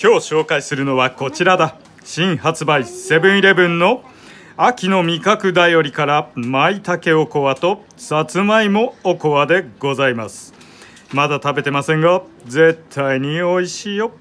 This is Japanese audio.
今日紹介するのはこちらだ新発売セブンイレブンの秋の味覚だよりから舞茸おこわとさつまいもおこわでございますまだ食べてませんが絶対に美味しいよ